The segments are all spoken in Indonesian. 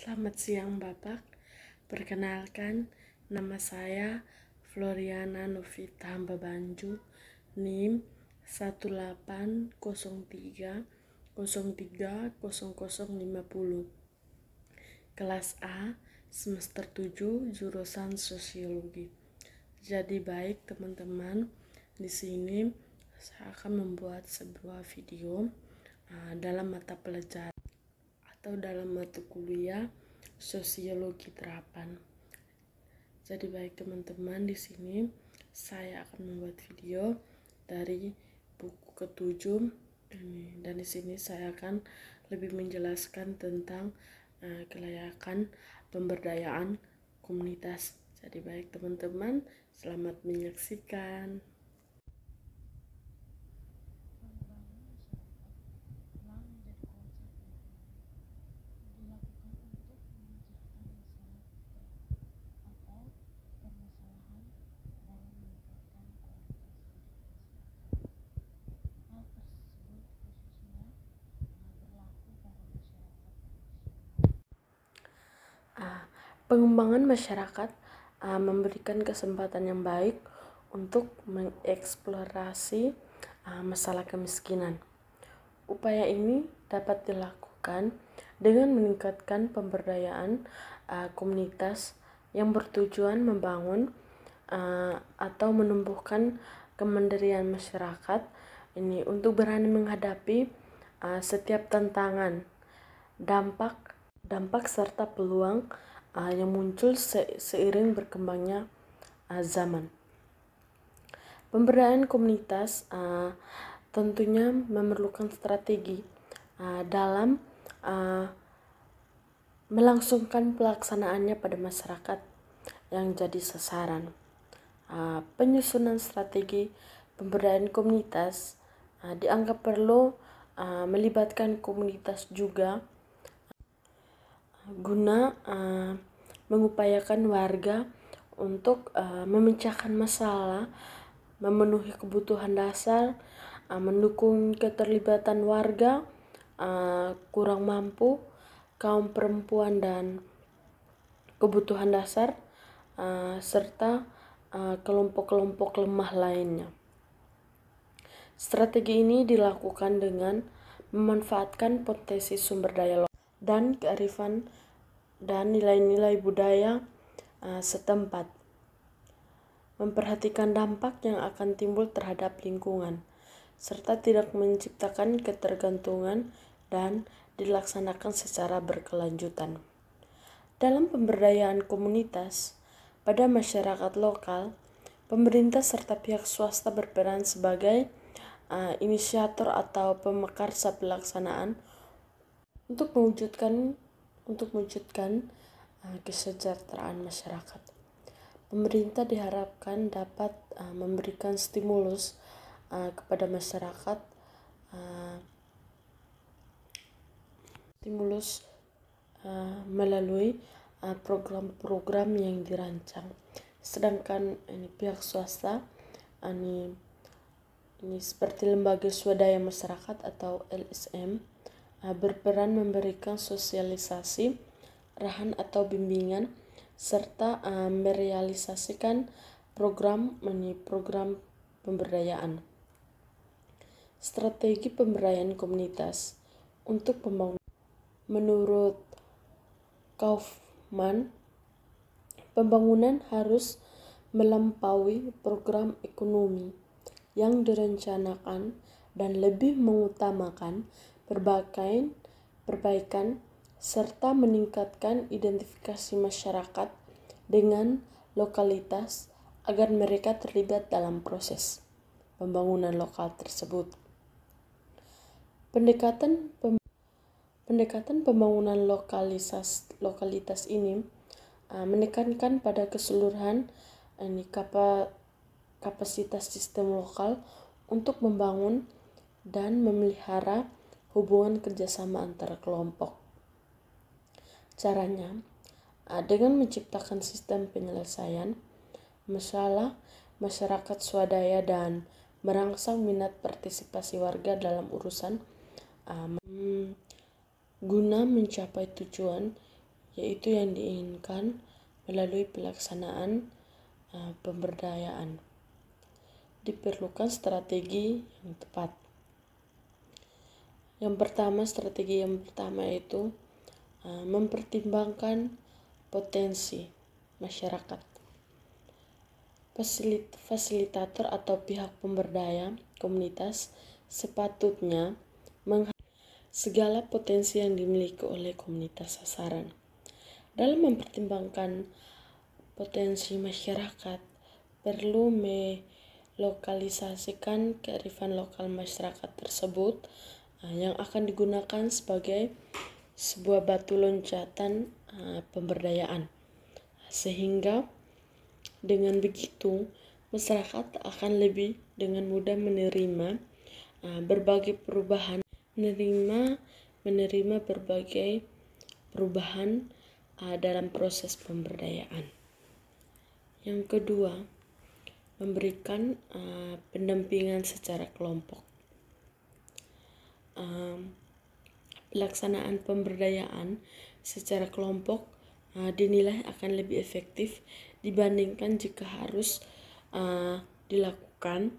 Selamat siang Bapak. Perkenalkan, nama saya Floriana Novita Hamba NIM 1803030050, Kelas A, semester 7, jurusan Sosiologi. Jadi baik teman-teman, di sini saya akan membuat sebuah video uh, dalam mata pelajaran atau dalam mata kuliah sosiologi terapan. Jadi baik teman-teman di sini saya akan membuat video dari buku ketujuh ini dan di sini saya akan lebih menjelaskan tentang uh, kelayakan pemberdayaan komunitas. Jadi baik teman-teman, selamat menyaksikan. pengembangan masyarakat uh, memberikan kesempatan yang baik untuk mengeksplorasi uh, masalah kemiskinan. Upaya ini dapat dilakukan dengan meningkatkan pemberdayaan uh, komunitas yang bertujuan membangun uh, atau menumbuhkan kemandirian masyarakat ini untuk berani menghadapi uh, setiap tantangan, dampak, dampak serta peluang uh, yang muncul se seiring berkembangnya uh, zaman. Pemberdayaan komunitas uh, tentunya memerlukan strategi uh, dalam uh, melangsungkan pelaksanaannya pada masyarakat yang jadi sasaran. Uh, penyusunan strategi pemberdayaan komunitas uh, dianggap perlu uh, melibatkan komunitas juga guna uh, mengupayakan warga untuk uh, memecahkan masalah, memenuhi kebutuhan dasar, uh, mendukung keterlibatan warga uh, kurang mampu, kaum perempuan dan kebutuhan dasar uh, serta kelompok-kelompok uh, lemah lainnya. Strategi ini dilakukan dengan memanfaatkan potensi sumber daya lokal dan kearifan dan nilai-nilai budaya eh, setempat. Memperhatikan dampak yang akan timbul terhadap lingkungan serta tidak menciptakan ketergantungan dan dilaksanakan secara berkelanjutan. Dalam pemberdayaan komunitas pada masyarakat lokal, pemerintah serta pihak swasta berperan sebagai uh, inisiator atau pemekarsa pelaksanaan untuk mewujudkan untuk mewujudkan uh, kesejahteraan masyarakat. Pemerintah diharapkan dapat uh, memberikan stimulus uh, kepada masyarakat uh, stimulus uh, melalui program-program uh, yang dirancang. Sedangkan ini pihak swasta ini ini seperti lembaga swadaya masyarakat atau LSM Eh, berperan memberikan sosialisasi, rahan atau bimbingan, serta uh, merealisasikan program program pemberdayaan. Strategi pemberdayaan komunitas untuk pembangunan menurut Kaufman pembangunan harus melampaui program ekonomi yang direncanakan dan lebih mengutamakan perbaikan, perbaikan serta meningkatkan identifikasi masyarakat dengan lokalitas agar mereka terlibat dalam proses pembangunan lokal tersebut. Pendekatan pem pendekatan pembangunan lokalisas lokalitas ini uh, menekankan pada keseluruhan ini kapa, kapasitas sistem lokal untuk membangun dan memelihara hubungan kerjasama antara kelompok. Caranya, dengan menciptakan sistem penyelesaian masalah masyarakat swadaya dan merangsang minat partisipasi warga dalam urusan um, guna mencapai tujuan yaitu yang diinginkan melalui pelaksanaan uh, pemberdayaan diperlukan strategi yang tepat yang pertama, strategi yang pertama itu eh, mempertimbangkan potensi masyarakat. Fasilit fasilitator atau pihak pemberdaya komunitas sepatutnya menghadapi segala potensi yang dimiliki oleh komunitas sasaran. Dalam mempertimbangkan potensi masyarakat, perlu melokalisasikan kearifan lokal masyarakat tersebut Ah, yang akan digunakan sebagai sebuah batu loncatan ah, pemberdayaan. Sehingga dengan begitu masyarakat akan lebih dengan mudah menerima ah, berbagai perubahan, menerima menerima berbagai perubahan dalam proses pemberdayaan. Yang kedua, memberikan pendampingan secara kelompok um, pelaksanaan pemberdayaan secara kelompok uh, dinilai akan lebih efektif dibandingkan jika harus uh, dilakukan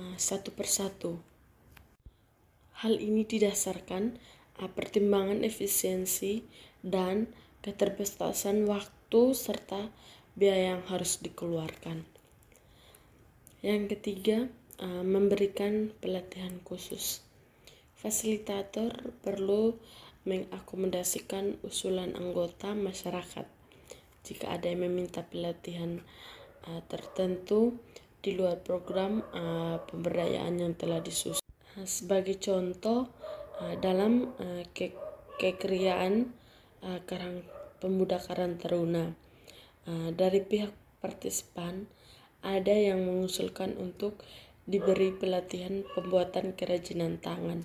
uh, satu persatu. Hal ini didasarkan uh, pertimbangan efisiensi dan keterbatasan waktu serta biaya yang harus dikeluarkan. Yang ketiga, memberikan pelatihan khusus fasilitator perlu mengakomodasikan usulan anggota masyarakat. Jika ada yang meminta pelatihan uh, tertentu di luar program uh, pemberdayaan yang telah disusun. Eh, sebagai contoh, uh, dalam uh, ke kekeriaan uh, Karang Pemuda Karang Taruna, uh, dari pihak partisipan ada yang mengusulkan untuk diberi pelatihan pembuatan kerajinan tangan.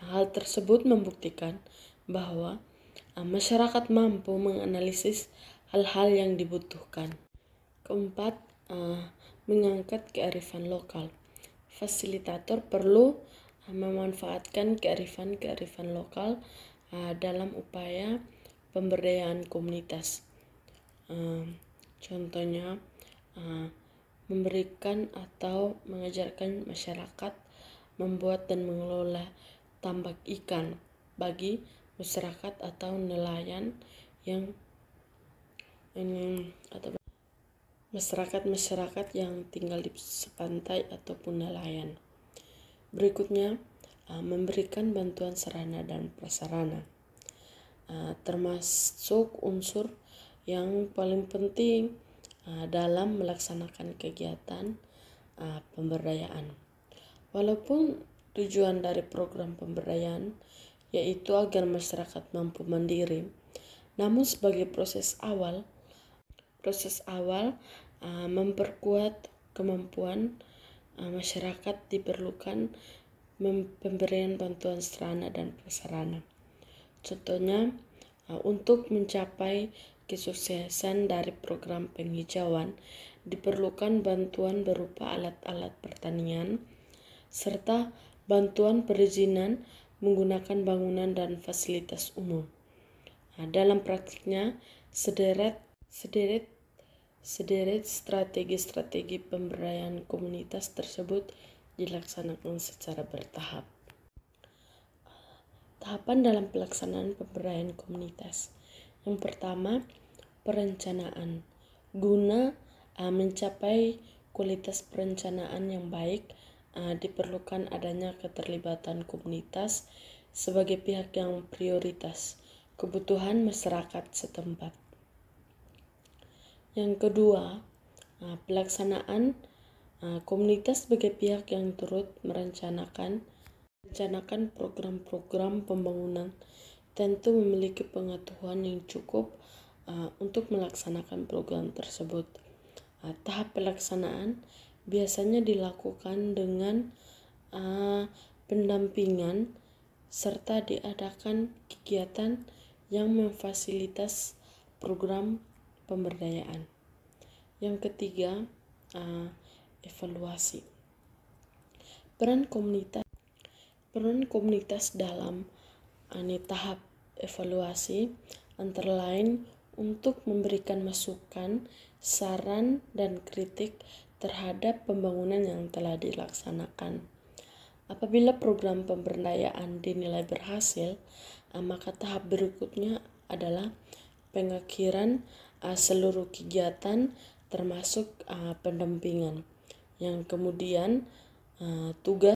Hal tersebut membuktikan bahwa ah, masyarakat mampu menganalisis hal-hal yang dibutuhkan. Keempat, ah, mengangkat kearifan lokal. Fasilitator perlu ah, memanfaatkan kearifan-kearifan lokal dalam upaya pemberdayaan komunitas. Contohnya, memberikan atau mengajarkan masyarakat membuat dan mengelola tambak ikan bagi masyarakat atau nelayan yang ini atau masyarakat-masyarakat yang tinggal di pantai ataupun nelayan. Berikutnya, ah, memberikan bantuan sarana dan prasarana. Ah, termasuk unsur yang paling penting ah, dalam melaksanakan kegiatan pemberdayaan. Walaupun Tujuan dari program pemberdayaan yaitu agar masyarakat mampu mandiri. Namun sebagai proses awal, proses awal uh, memperkuat kemampuan uh, masyarakat diperlukan pemberian bantuan sarana dan prasarana. Contohnya uh, untuk mencapai kesuksesan dari program penghijauan diperlukan bantuan berupa alat-alat pertanian serta bantuan perizinan menggunakan bangunan dan fasilitas umum. Nah, dalam praktiknya, sederet sederet sederet strategi-strategi pemberdayaan komunitas tersebut dilaksanakan secara bertahap. Tahapan dalam pelaksanaan pemberdayaan komunitas. Yang pertama, perencanaan. Guna ah, mencapai kualitas perencanaan yang baik, Eh, diperlukan adanya keterlibatan komunitas sebagai pihak yang prioritas kebutuhan masyarakat setempat. Yang kedua, eh, pelaksanaan eh, komunitas sebagai pihak yang turut merencanakan merencanakan program-program pembangunan tentu memiliki pengetahuan yang cukup uh, untuk melaksanakan program tersebut. Uh, tahap pelaksanaan biasanya dilakukan dengan uh, pendampingan serta diadakan kegiatan yang memfasilitas program pemberdayaan. Yang ketiga, uh, evaluasi. Peran komunitas peran komunitas dalam uh, tahap evaluasi antara lain untuk memberikan masukan, saran, dan kritik terhadap pembangunan yang telah dilaksanakan. Apabila program pemberdayaan dinilai berhasil, maka tahap berikutnya adalah pengakhiran eh, seluruh kegiatan termasuk eh, pendampingan yang kemudian eh, tugas